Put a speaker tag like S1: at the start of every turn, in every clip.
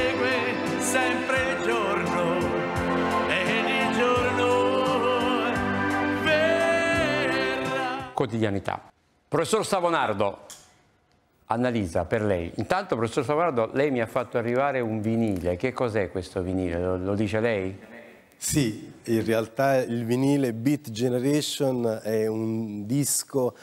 S1: segue sempre il giorno e il giorno verrà. Quotidianità. Professor Savonardo, analisa per lei. Intanto, professor Savonardo, lei mi ha fatto arrivare un
S2: vinile. Che cos'è questo vinile? Lo, lo dice lei? Sì, in realtà il vinile Beat Generation è un disco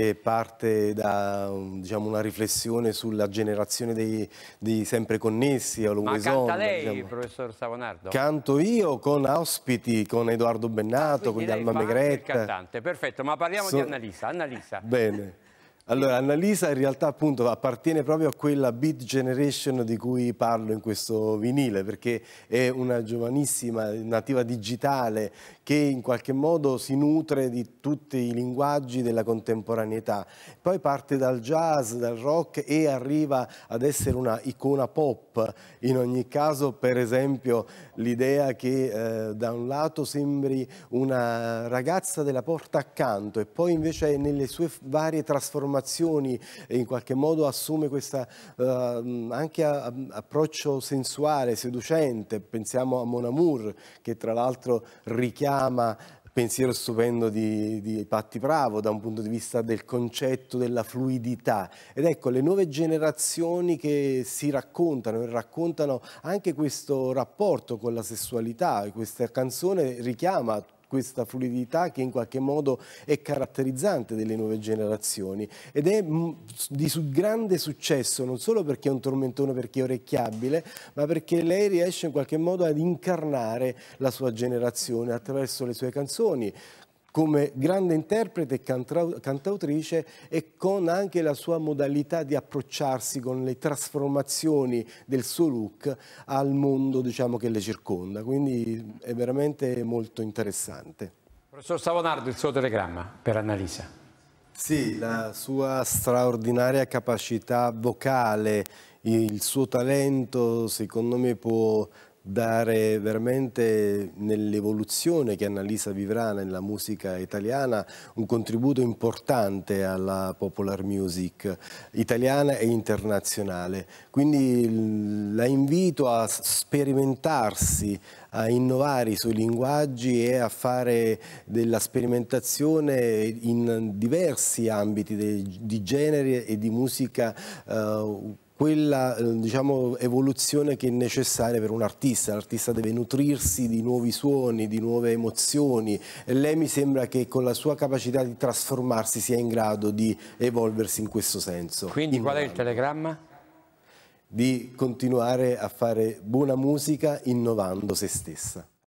S2: che parte da diciamo, una riflessione sulla generazione dei, dei sempre connessi. a Ma canta lei, diciamo.
S1: professor Savonardo?
S2: Canto io con ospiti, con Edoardo Bennato, ah, con Dalma Megretta. cantante,
S1: perfetto, ma parliamo so... di Annalisa. Annalisa. Bene.
S2: Allora, Annalisa in realtà appunto appartiene proprio a quella beat generation di cui parlo in questo vinile, perché è una giovanissima nativa digitale che in qualche modo si nutre di tutti i linguaggi della contemporaneità. Poi parte dal jazz, dal rock e arriva ad essere una icona pop. In ogni caso, per esempio, l'idea che eh, da un lato sembri una ragazza della porta accanto e poi invece nelle sue varie trasformazioni trasformazioni e in qualche modo assume questo uh, eh, anche a, a, approccio sensuale, seducente, pensiamo a Mon Amour che tra l'altro richiama pensiero stupendo di, di, Patti Bravo da un punto di vista del concetto della fluidità ed ecco le nuove generazioni che si raccontano e raccontano anche questo rapporto con la sessualità questa canzone richiama questa fluidità che in qualche modo è caratterizzante delle nuove generazioni ed è mm, di su grande successo non solo perché è un tormentone perché è orecchiabile ma perché lei riesce in qualche modo ad incarnare la sua generazione attraverso le sue canzoni come grande interprete e cantautrice e con anche la sua modalità di approcciarsi con le trasformazioni del suo look al mondo diciamo, che le circonda. Quindi è veramente molto interessante.
S1: Professor Savonardo, il suo telegramma per Annalisa.
S2: Sì, la sua straordinaria capacità vocale, il suo talento secondo me può dare veramente nell'evoluzione che Annalisa vivrà nella musica italiana un contributo importante alla popular music italiana e internazionale. Quindi la invito a sperimentarsi, a innovare i suoi linguaggi e a fare della sperimentazione in diversi ambiti di genere e di musica eh, quella eh, diciamo, evoluzione che è necessaria per un artista, l'artista deve nutrirsi di nuovi suoni, di nuove emozioni e lei mi sembra che con la sua capacità di trasformarsi sia in grado di evolversi in questo senso. Quindi qual
S1: è il telegramma?
S2: Di continuare a fare buona musica innovando se stessa.